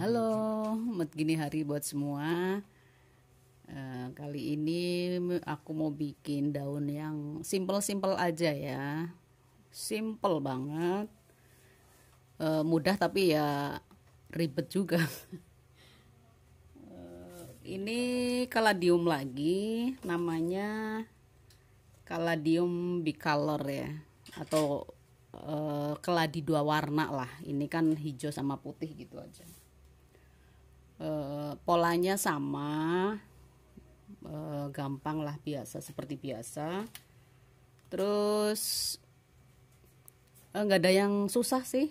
Halo, met gini hari buat semua. Uh, kali ini aku mau bikin daun yang simple-simple aja ya, simple banget, uh, mudah tapi ya ribet juga. Eh, ini kaladium lagi, namanya kaladium bicolor ya, atau uh, eh, keladi dua warna lah ini kan hijau sama putih gitu aja uh, polanya sama uh, gampang lah biasa seperti biasa terus nggak ada yang susah sih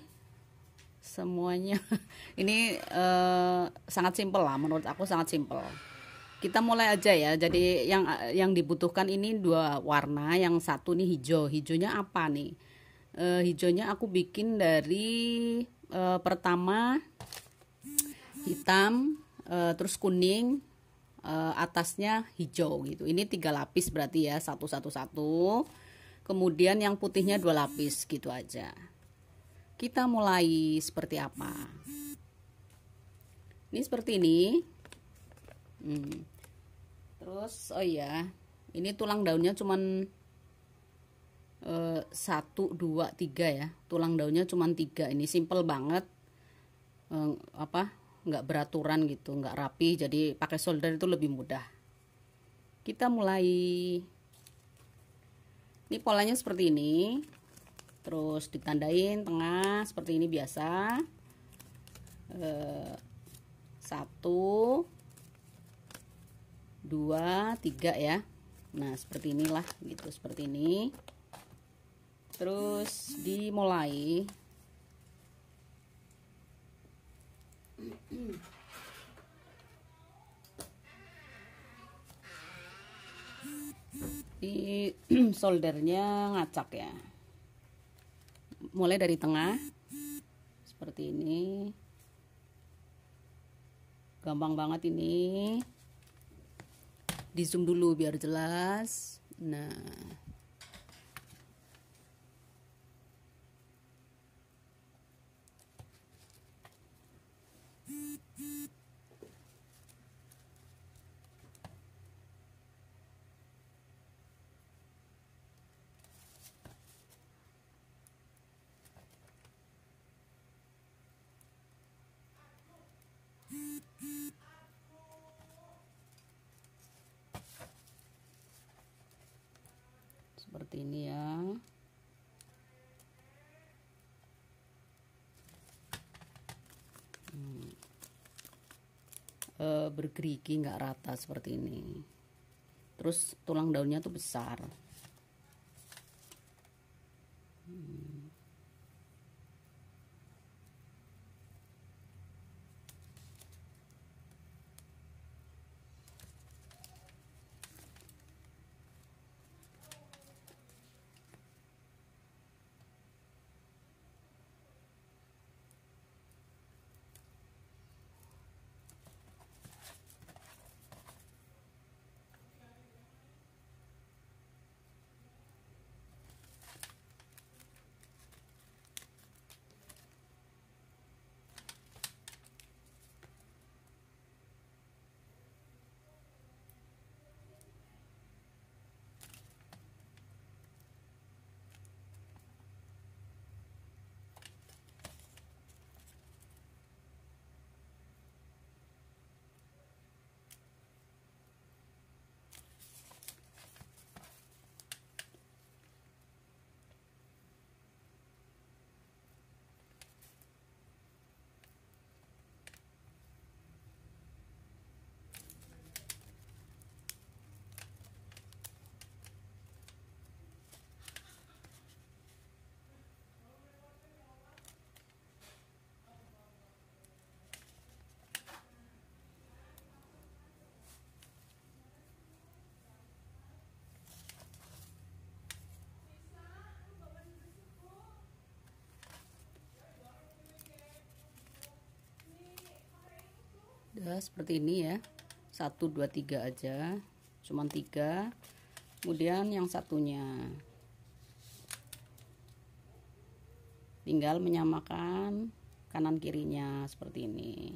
semuanya ini uh, sangat simpel lah menurut aku sangat simpel kita mulai aja ya jadi yang yang dibutuhkan ini dua warna yang satu nih hijau hijaunya apa nih e, hijaunya aku bikin dari e, pertama hitam e, terus kuning e, atasnya hijau gitu ini tiga lapis berarti ya satu satu satu kemudian yang putihnya dua lapis gitu aja kita mulai seperti apa ini seperti ini hmm. terus oh iya ini tulang daunnya cuman satu dua tiga ya tulang daunnya cuma tiga ini simple banget e, apa nggak beraturan gitu nggak rapi jadi pakai solder itu lebih mudah kita mulai ini polanya seperti ini terus ditandain tengah seperti ini biasa e, satu dua tiga ya nah seperti inilah gitu seperti ini terus dimulai di soldernya ngacak ya mulai dari tengah seperti ini gampang banget ini di zoom dulu biar jelas nah seperti ini ya hmm. e, bergerigi nggak rata seperti ini terus tulang daunnya tuh besar hmm. sudah seperti ini ya satu dua tiga aja cuman tiga kemudian yang satunya tinggal menyamakan kanan kirinya seperti ini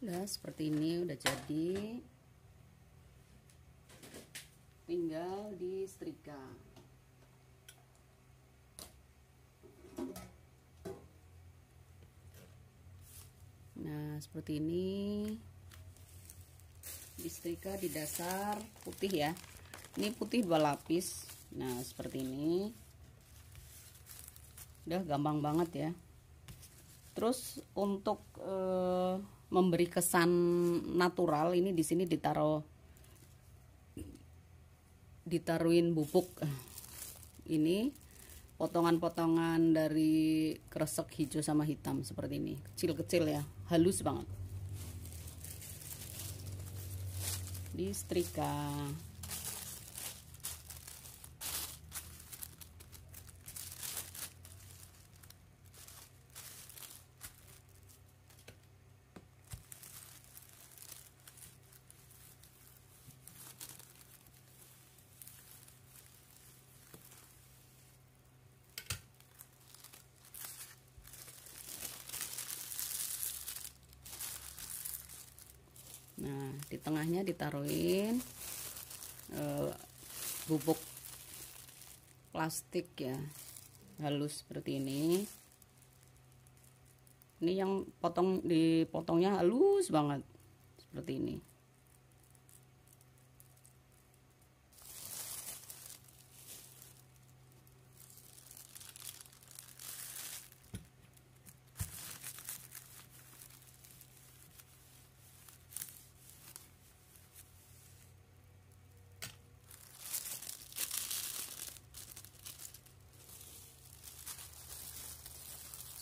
Nah, seperti ini udah jadi. Tinggal di setrika. Nah, seperti ini. Di setrika di dasar putih ya. Ini putih dua lapis. Nah, seperti ini. Udah gampang banget ya. Terus untuk eh, memberi kesan natural ini di sini ditaruh ditaruhin bubuk ini potongan-potongan dari kresek hijau sama hitam seperti ini kecil-kecil ya halus banget di setrika di tengahnya ditaruhin e, bubuk plastik ya halus seperti ini ini yang potong dipotongnya halus banget seperti ini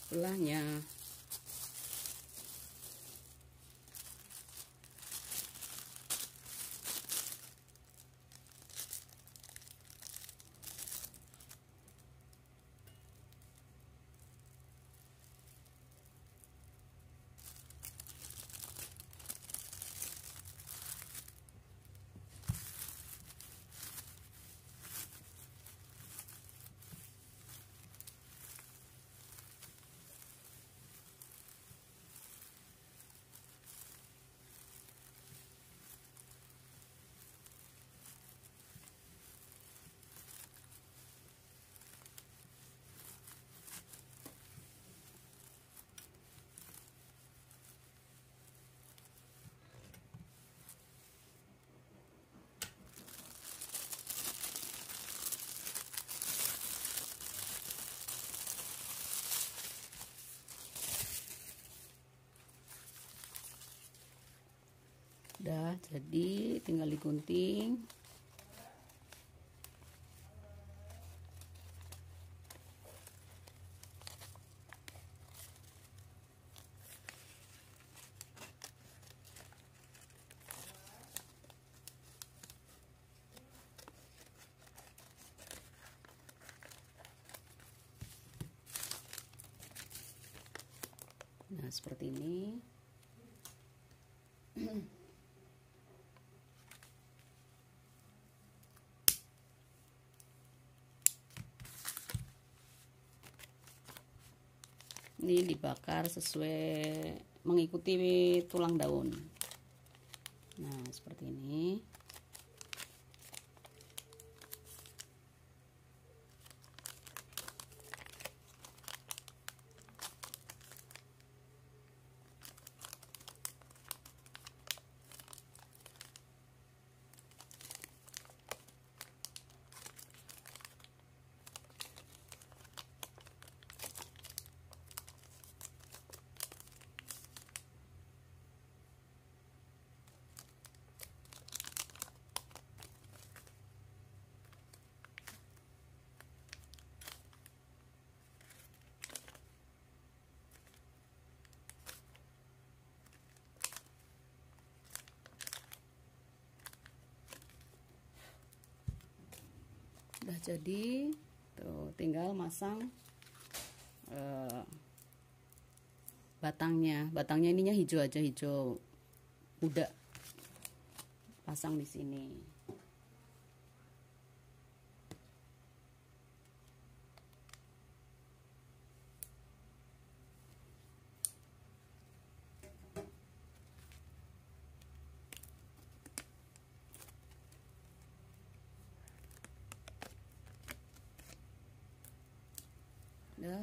sebelahnya Ya. jadi tinggal digunting Nah, seperti ini. ini dibakar sesuai mengikuti tulang daun nah seperti ini jadi tuh tinggal masang uh, batangnya batangnya ininya hijau aja hijau muda pasang di sini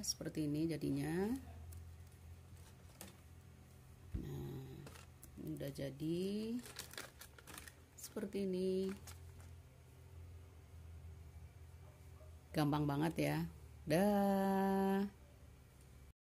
seperti ini jadinya nah ini udah jadi seperti ini gampang banget ya dah